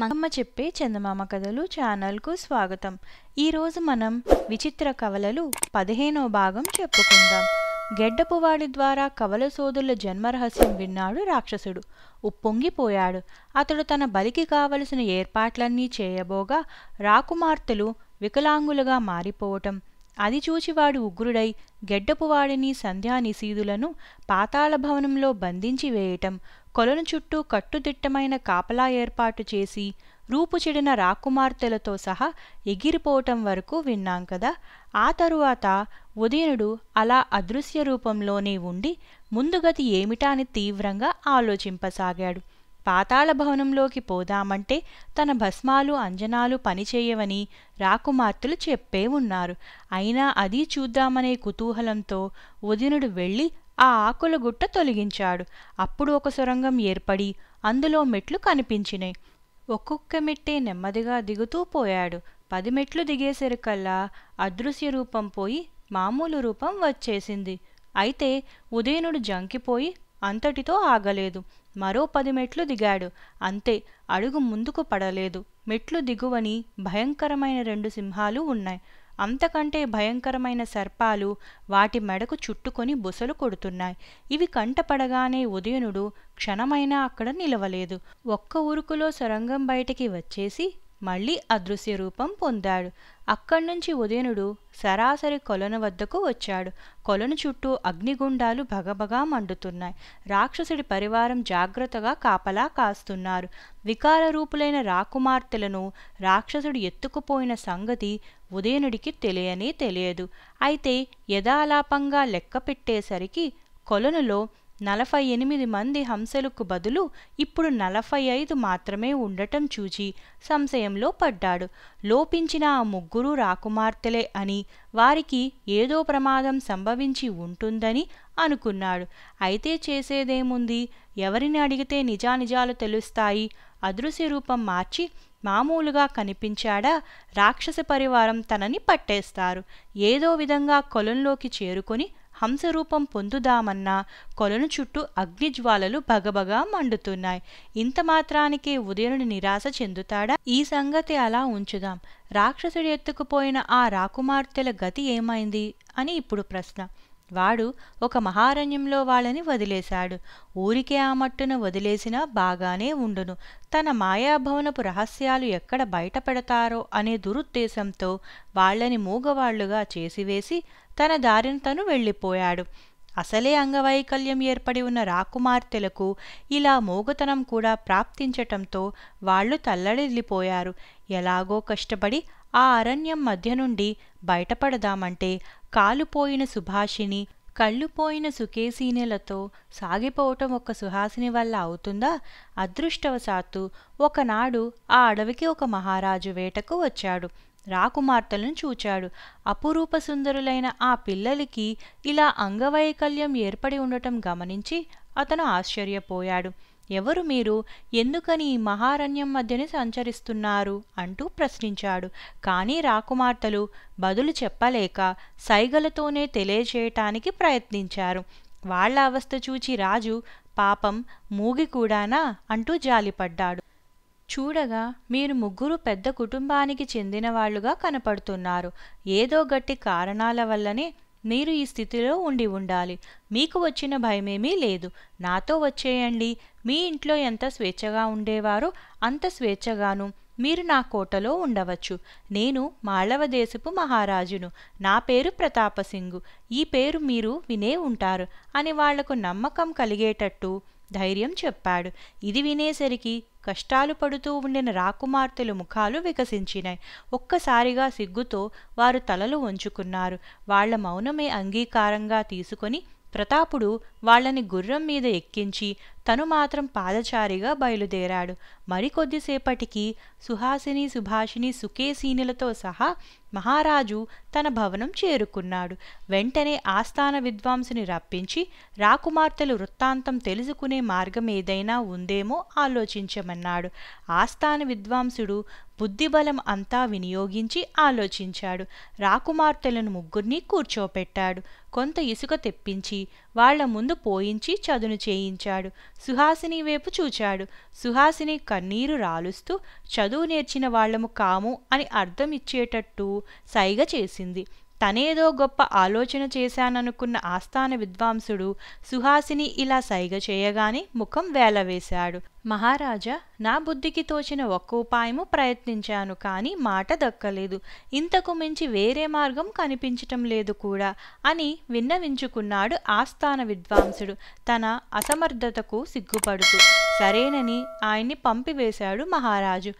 మంగమ్మ చెప్పే చందమామ కథలు ఛానల్కు స్వాగతం ఈరోజు మనం విచిత్ర కవలలు పదిహేనో భాగం చెప్పుకుందాం గెడ్డపువాడి ద్వారా కవల సోదరుల జన్మరహస్యం విన్నాడు రాక్షసుడు ఉప్పొంగిపోయాడు అతడు తన బలికి కావలసిన ఏర్పాట్లన్నీ చేయబోగా రాకుమార్తెలు వికలాంగులుగా మారిపోవటం అది చూచివాడు ఉగ్రుడై గెడ్డపువాడిని సంధ్యానిశీదులను పాతాళ భవనంలో బంధించి వేయటం కొలను చుట్టూ కట్టుదిట్టమైన కాపలా ఏర్పాటు చేసి రూపుచెడిన రాకుమార్తెలతో సహా ఎగిరిపోవటం వరకు విన్నాం కదా ఆ తరువాత ఉదయనుడు అలా అదృశ్య రూపంలోనే ఉండి ముందుగతి ఏమిటా అని తీవ్రంగా ఆలోచింపసాగాడు పాతాళ భవనంలోకి పోదామంటే తన భస్మాలు అంజనాలు పనిచేయవని రాకుమార్తెలు చెప్పే ఉన్నారు అయినా అది చూద్దామనే కుతూహలంతో ఉదయనుడు వెళ్ళి ఆ ఆకుల గుట్ట తొలగించాడు అప్పుడు ఒక సొరంగం ఏర్పడి అందులో మెట్లు కనిపించినాయి ఒక్కొక్క మెట్టే నెమ్మదిగా దిగుతూ పోయాడు పది మెట్లు దిగేసరికల్లా అదృశ్య రూపం పోయి మామూలు రూపం వచ్చేసింది అయితే ఉదయనుడు జంకిపోయి అంతటితో ఆగలేదు మరో పది మెట్లు దిగాడు అంతే అడుగు ముందుకు పడలేదు మెట్లు దిగువని భయంకరమైన రెండు సింహాలు ఉన్నాయి అంతకంటే భయంకరమైన సర్పాలు వాటి మెడకు చుట్టుకొని బుసలు కొడుతున్నాయి ఇవి కంటపడగానే ఉదయనుడు క్షణమైనా అక్కడ నిలవలేదు ఒక్క ఉరుకులో సొరంగం బయటికి వచ్చేసి మళ్ళీ అదృశ్య రూపం పొందాడు అక్కడి నుంచి ఉదయనుడు సరాసరి కొలను వద్దకు వచ్చాడు కొలను చుట్టూ అగ్నిగుండాలు భగభగా మండుతున్నాయి రాక్షసుడి పరివారం జాగ్రత్తగా కాపలా కాస్తున్నారు వికార రూపులైన రాకుమార్తెలను రాక్షసుడు ఎత్తుకుపోయిన సంగతి ఉదయనుడికి తెలియనే తెలియదు అయితే యథాలాపంగా లెక్క పెట్టేసరికి కొలనులో నలభై ఎనిమిది మంది హంసలకు బదులు ఇప్పుడు నలభై ఐదు మాత్రమే ఉండటం చూచి సంశయంలో పడ్డాడు లోపించిన ఆ ముగ్గురు రాకుమార్తెలే అని వారికి ఏదో ప్రమాదం సంభవించి ఉంటుందని అనుకున్నాడు అయితే చేసేదేముంది ఎవరిని అడిగితే నిజానిజాలు తెలుస్తాయి అదృశ్య రూపం మార్చి మామూలుగా కనిపించాడా రాక్షస పరివారం తనని పట్టేస్తారు ఏదో విధంగా కొలంలోకి చేరుకొని హంసరూపం పొందుదామన్నా కొలను చుట్టూ అగ్నిజ్వాలలు భగభగా మండుతున్నాయి ఇంత మాత్రానికే ఉదయనుడి నిరాశ చెందుతాడా ఈ సంగతి అలా ఉంచుదాం రాక్షసుడు ఎత్తుకుపోయిన ఆ రాకుమార్తెల గతి ఏమైంది అని ఇప్పుడు ప్రశ్న వాడు ఒక మహారణ్యంలో వాళ్ళని వదిలేశాడు ఊరికే ఆ మట్టును వదిలేసినా బాగానే ఉండును తన మాయాభవనపు రహస్యాలు ఎక్కడ బయటపెడతారో అనే దురుద్దేశంతో వాళ్ళని మూగవాళ్లుగా చేసివేసి తన దారిని తను వెళ్ళిపోయాడు అసలే అంగవైకల్యం ఏర్పడి ఉన్న రాకుమార్తెలకు ఇలా మోగతనం కూడా ప్రాప్తించటంతో వాళ్ళు తల్లడిల్లిపోయారు ఎలాగో కష్టపడి ఆ అరణ్యం మధ్య నుండి బయటపడదామంటే కాలుపోయిన సుభాషిణి కళ్ళుపోయిన సుకేసీనెలతో సాగిపోవటం ఒక సుహాసిని వల్ల అవుతుందా అదృష్టవశాత్తు ఒకనాడు ఆ అడవికి ఒక మహారాజు వేటకు వచ్చాడు రాకుమార్తెలను చూచాడు అపురూప సుందరులైన ఆ పిల్లలకి ఇలా అంగవైకల్యం ఏర్పడి ఉండటం గమనించి అతను ఆశ్చర్యపోయాడు ఎవరు మీరు ఎందుకని ఈ మహారణ్యం మధ్యనే సంచరిస్తున్నారు అంటూ ప్రశ్నించాడు కానీ రాకుమార్తెలు బదులు చెప్పలేక సైగలతోనే తెలియచేయటానికి ప్రయత్నించారు వాళ్ల అవస్థ చూచి రాజు పాపం మూగి కూడానా అంటూ జాలిపడ్డాడు చూడగా మీరు ముగ్గురు పెద్ద కుటుంబానికి చెందినవాళ్లుగా కనపడుతున్నారు ఏదో గట్టి కారణాల వల్లనే మీరు ఈ స్థితిలో ఉండి ఉండాలి మీకు వచ్చిన భయమేమీ లేదు నాతో వచ్చేయండి మీ ఇంట్లో ఎంత స్వేచ్ఛగా ఉండేవారో అంత స్వేచ్ఛగాను మీరు నా కోటలో ఉండవచ్చు నేను మాళవ దేశపు మహారాజును నా పేరు ప్రతాపసింగు ఈ పేరు మీరు వినే ఉంటారు అని వాళ్లకు నమ్మకం కలిగేటట్టు ధైర్యం చెప్పాడు ఇది వినేసరికి కష్టాలు పడుతూ ఉండిన రాకుమార్తెలు ముఖాలు వికసించినాయి ఒక్కసారిగా సిగ్గుతో వారు తలలు వంచుకున్నారు వాళ్ల మౌనమే అంగీకారంగా తీసుకొని ప్రతాపుడు వాళ్ళని గుర్రం మీద ఎక్కించి తను మాత్రం పాదచారిగా బయలుదేరాడు మరికొద్దిసేపటికి సుహాసిని సుభాషిని సుకేసీనులతో సహా మహారాజు తన భవనం చేరుకున్నాడు వెంటనే ఆస్థాన విద్వాంసుని రప్పించి రాకుమార్తెలు వృత్తాంతం తెలుసుకునే మార్గం ఏదైనా ఉందేమో ఆలోచించమన్నాడు ఆస్థాన విద్వాంసుడు బుద్ధిబలం అంతా వినియోగించి ఆలోచించాడు రాకుమార్తెలను ముగ్గురిని కూర్చోపెట్టాడు కొంత ఇసుక తెప్పించి వాళ్ల ముందు మందు పోయించి చదును చేయించాడు సుహాసిని వైపు చూచాడు సుహాసిని కన్నీరు రాలుస్తూ చదువు నేర్చిన వాళ్లము కాము అని అర్థం ఇచ్చేటట్టు సైగ చేసింది తనేదో గొప్ప ఆలోచన చేశాననుకున్న ఆస్థాన విద్వాంసుడు సుహాసిని ఇలా సైగ చేయగానే ముఖం వేలవేశాడు మహారాజా నా బుద్ధికి తోచిన ఒక్క ఉపాయము ప్రయత్నించాను కానీ మాట దక్కలేదు ఇంతకు మించి వేరే మార్గం కనిపించటం లేదు కూడా అని విన్నవించుకున్నాడు ఆస్థాన విద్వాంసుడు తన అసమర్థతకు సిగ్గుపడుతూ సరేనని ఆయన్ని పంపివేశాడు మహారాజు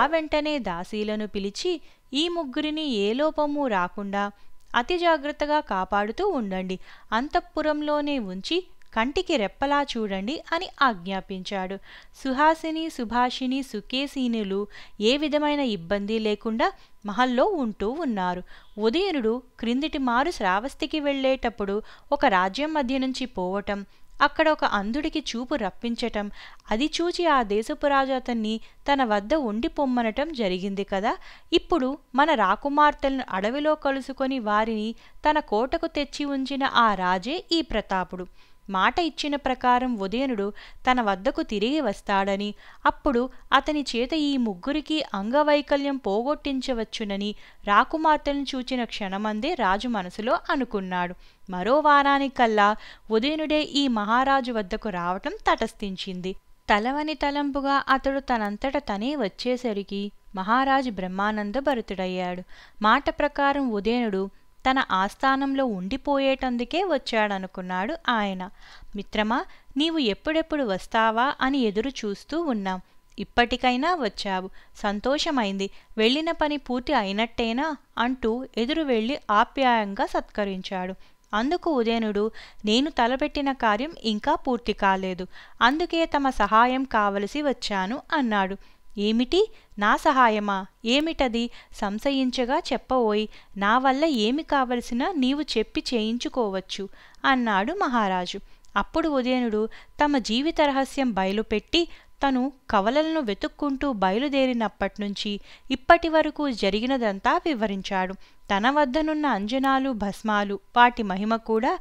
ఆ వెంటనే దాసీలను పిలిచి ఈ ముగ్గురిని ఏ లోపము రాకుండా అతి జాగ్రత్తగా కాపాడుతూ ఉండండి అంతఃపురంలోనే ఉంచి కంటికి రెప్పలా చూడండి అని ఆజ్ఞాపించాడు సుహాసిని సుభాషిని సుకేసీనులు ఏ విధమైన ఇబ్బంది లేకుండా మహల్లో ఉంటూ ఉన్నారు ఉదయనుడు క్రిందిటి మారు శ్రావస్తికి వెళ్ళేటప్పుడు ఒక రాజ్యం మధ్య నుంచి పోవటం అక్కడ ఒక అంధుడికి చూపు రప్పించటం అది చూచి ఆ దేశపు అతన్ని తన వద్ద ఉండి పొమ్మనటం జరిగింది కదా ఇప్పుడు మన రాకుమార్తెలను అడవిలో కలుసుకొని వారిని తన కోటకు తెచ్చి ఉంచిన ఆ రాజే ఈ ప్రతాపుడు మాట ఇచ్చిన ప్రకారం ఉదయనుడు తన వద్దకు తిరిగి వస్తాడని అప్పుడు అతని చేత ఈ ముగ్గురికి అంగవైకల్యం పోగొట్టించవచ్చునని రాకుమార్తెను చూచిన క్షణమందే రాజు మనసులో అనుకున్నాడు మరో వారానికల్లా ఉదయనుడే ఈ మహారాజు వద్దకు రావటం తటస్థించింది తలవని తలంపుగా అతడు తనంతట తనే వచ్చేసరికి మహారాజు బ్రహ్మానంద భరితుడయ్యాడు మాట ప్రకారం ఉదయనుడు తన ఆస్థానంలో ఉండిపోయేటందుకే వచ్చాడనుకున్నాడు ఆయన మిత్రమా నీవు ఎప్పుడెప్పుడు వస్తావా అని ఎదురు చూస్తూ ఉన్నాం ఇప్పటికైనా వచ్చావు సంతోషమైంది వెళ్ళిన పని పూర్తి అయినట్టేనా అంటూ ఎదురు వెళ్ళి ఆప్యాయంగా సత్కరించాడు అందుకు ఉదయనుడు నేను తలపెట్టిన కార్యం ఇంకా పూర్తి కాలేదు అందుకే తమ సహాయం కావలసి వచ్చాను అన్నాడు ఏమిటి నా సహాయమా ఏమిటది సంశయించగా చెప్పబోయి నా వల్ల ఏమి కావలసిన నీవు చెప్పి చేయించుకోవచ్చు అన్నాడు మహారాజు అప్పుడు ఉదయనుడు తమ జీవిత రహస్యం బయలుపెట్టి తను కవలలను వెతుక్కుంటూ బయలుదేరినప్పటినుంచి ఇప్పటి వరకు జరిగినదంతా వివరించాడు తన వద్దనున్న అంజనాలు భస్మాలు వాటి మహిమ కూడా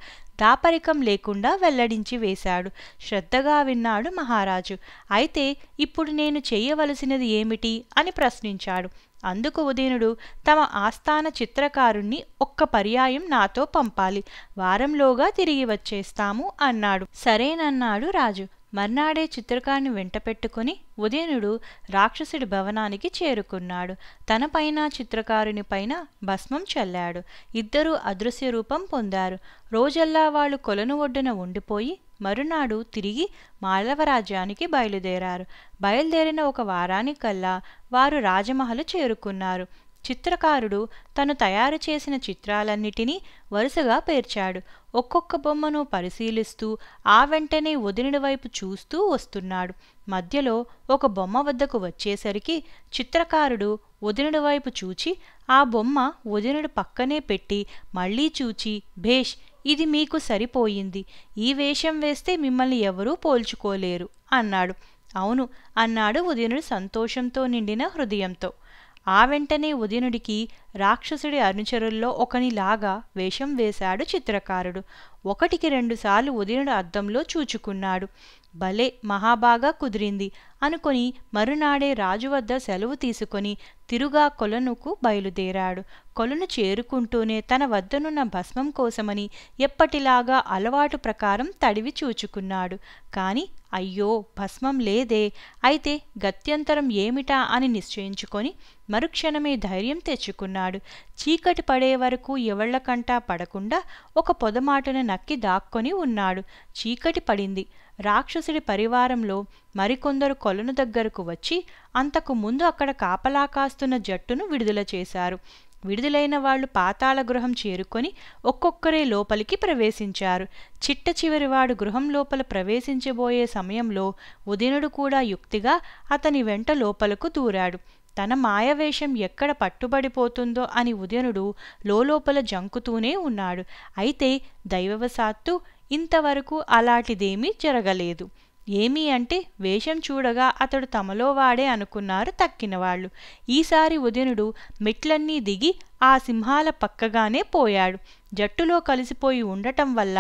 దాపరికం లేకుండా వెల్లడించి వేశాడు శ్రద్ధగా విన్నాడు మహారాజు అయితే ఇప్పుడు నేను చేయవలసినది ఏమిటి అని ప్రశ్నించాడు అందుకు ఉదయనుడు తమ ఆస్థాన చిత్రకారుణ్ణి ఒక్క పర్యాయం నాతో పంపాలి వారంలోగా తిరిగి వచ్చేస్తాము అన్నాడు సరేనన్నాడు రాజు మర్నాడే చిత్రకారుని పెట్టుకుని ఉదయనుడు రాక్షసుడి భవనానికి చేరుకున్నాడు తనపైన చిత్రకారుని పైన భస్మం చల్లాడు ఇద్దరూ అదృశ్య రూపం పొందారు రోజల్లా వాళ్ళు కొలను ఒడ్డున ఉండిపోయి మరునాడు తిరిగి మాళవరాజ్యానికి బయలుదేరారు బయలుదేరిన ఒక వారానికల్లా వారు రాజమహలు చేరుకున్నారు చిత్రకారుడు తను తయారు చేసిన చిత్రాలన్నిటినీ వరుసగా పేర్చాడు ఒక్కొక్క బొమ్మను పరిశీలిస్తూ ఆ వెంటనే వదిలిన వైపు చూస్తూ వస్తున్నాడు మధ్యలో ఒక బొమ్మ వద్దకు వచ్చేసరికి చిత్రకారుడు వదినడు వైపు చూచి ఆ బొమ్మ వదినడు పక్కనే పెట్టి మళ్ళీ చూచి భేష్ ఇది మీకు సరిపోయింది ఈ వేషం వేస్తే మిమ్మల్ని ఎవరూ పోల్చుకోలేరు అన్నాడు అవును అన్నాడు ఉదయనుడు సంతోషంతో నిండిన హృదయంతో ఆ వెంటనే ఉదయనుడికి రాక్షసుడి అనుచరుల్లో ఒకనిలాగా వేషం వేశాడు చిత్రకారుడు ఒకటికి రెండుసార్లు ఉదయనుడు అద్దంలో చూచుకున్నాడు భలే మహాబాగా కుదిరింది అనుకొని మరునాడే రాజు వద్ద సెలవు తీసుకొని తిరుగా కొలనుకు బయలుదేరాడు కొలను చేరుకుంటూనే తన వద్దనున్న భస్మం కోసమని ఎప్పటిలాగా అలవాటు ప్రకారం తడివి చూచుకున్నాడు కాని అయ్యో భస్మం లేదే అయితే గత్యంతరం ఏమిటా అని నిశ్చయించుకొని మరుక్షణమే ధైర్యం తెచ్చుకున్నాడు చీకటి పడే వరకు ఎవళ్లకంటా పడకుండా ఒక పొదమాటను నక్కి దాక్కొని ఉన్నాడు చీకటి పడింది రాక్షసుడి పరివారంలో మరికొందరు కొలను దగ్గరకు వచ్చి అంతకు ముందు అక్కడ కాపలా కాస్తున్న జట్టును విడుదల చేశారు విడుదలైన వాళ్ళు పాతాళ గృహం చేరుకొని ఒక్కొక్కరే లోపలికి ప్రవేశించారు చిట్ట చివరివాడు గృహం లోపల ప్రవేశించబోయే సమయంలో ఉదినుడు కూడా యుక్తిగా అతని వెంట లోపలకు దూరాడు తన మాయవేషం ఎక్కడ పట్టుబడిపోతుందో అని ఉదయనుడు లోపల జంకుతూనే ఉన్నాడు అయితే దైవవశాత్తు ఇంతవరకు అలాంటిదేమీ జరగలేదు ఏమీ అంటే వేషం చూడగా అతడు తమలో వాడే అనుకున్నారు తక్కినవాళ్ళు ఈసారి ఉదయనుడు మెట్లన్నీ దిగి ఆ సింహాల పక్కగానే పోయాడు జట్టులో కలిసిపోయి ఉండటం వల్ల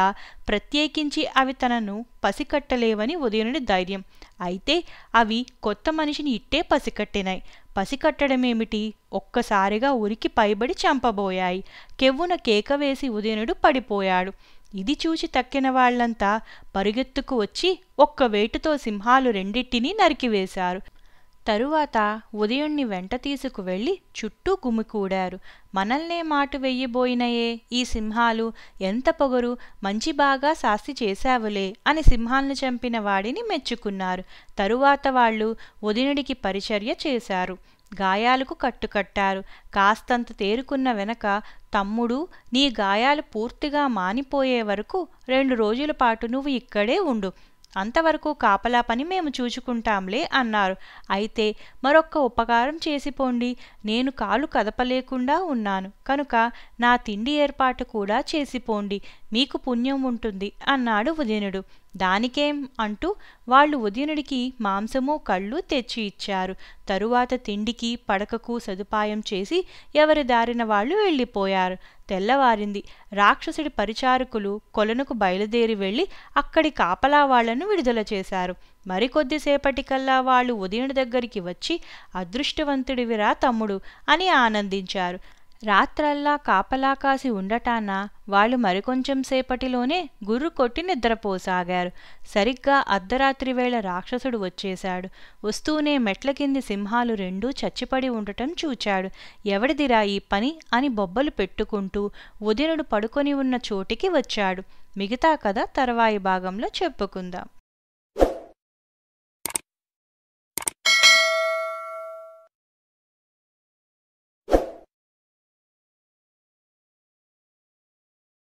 ప్రత్యేకించి అవి తనను పసికట్టలేవని ఉదయనుడి ధైర్యం అయితే అవి కొత్త మనిషిని ఇట్టే పసికట్టినాయి పసికట్టడమేమిటి ఒక్కసారిగా ఉరికి పైబడి చంపబోయాయి కెవ్వున కేక వేసి ఉదయనుడు పడిపోయాడు ఇది చూచి తక్కిన వాళ్లంతా పరుగెత్తుకు వచ్చి ఒక్క వేటుతో సింహాలు రెండింటినీ నరికివేశారు తరువాత ఉదయుణ్ణి వెంట తీసుకువెళ్ళి చుట్టూ గుమికూడారు మనల్నే మాటు వెయ్యబోయినయే ఈ సింహాలు ఎంత పొగరు మంచి బాగా శాస్తి చేశావులే అని సింహాలను చంపిన వాడిని మెచ్చుకున్నారు తరువాత వాళ్ళు ఉదయుడికి పరిచర్య చేశారు గాయాలకు కట్టుకట్టారు కాస్తంత తేరుకున్న వెనక తమ్ముడు నీ గాయాలు పూర్తిగా మానిపోయే వరకు రెండు రోజుల పాటు నువ్వు ఇక్కడే ఉండు అంతవరకు కాపలా పని మేము చూచుకుంటాంలే అన్నారు అయితే మరొక్క ఉపకారం చేసిపోండి నేను కాలు కదపలేకుండా ఉన్నాను కనుక నా తిండి ఏర్పాటు కూడా చేసిపోండి మీకు పుణ్యం ఉంటుంది అన్నాడు ఉదయనుడు దానికేం అంటూ వాళ్ళు ఉదయనుడికి మాంసము కళ్ళు తెచ్చి ఇచ్చారు తరువాత తిండికి పడకకు సదుపాయం చేసి ఎవరి దారిన వాళ్ళు వెళ్ళిపోయారు తెల్లవారింది రాక్షసుడి పరిచారకులు కొలనుకు బయలుదేరి వెళ్ళి అక్కడి కాపలా వాళ్లను విడుదల చేశారు మరికొద్దిసేపటికల్లా వాళ్ళు ఉదయనుడి దగ్గరికి వచ్చి అదృష్టవంతుడివిరా తమ్ముడు అని ఆనందించారు రాత్రల్లా కాసి ఉండటాన వాళ్ళు మరికొంచెం సేపటిలోనే గుర్రు కొట్టి నిద్రపోసాగారు సరిగ్గా అర్ధరాత్రి వేళ రాక్షసుడు వచ్చేశాడు వస్తూనే మెట్ల కింది సింహాలు రెండూ చచ్చిపడి ఉండటం చూచాడు ఎవడిదిరా ఈ పని అని బొబ్బలు పెట్టుకుంటూ ఉదినుడు పడుకొని ఉన్న చోటికి వచ్చాడు మిగతా కథ తర్వాయి భాగంలో చెప్పుకుందాం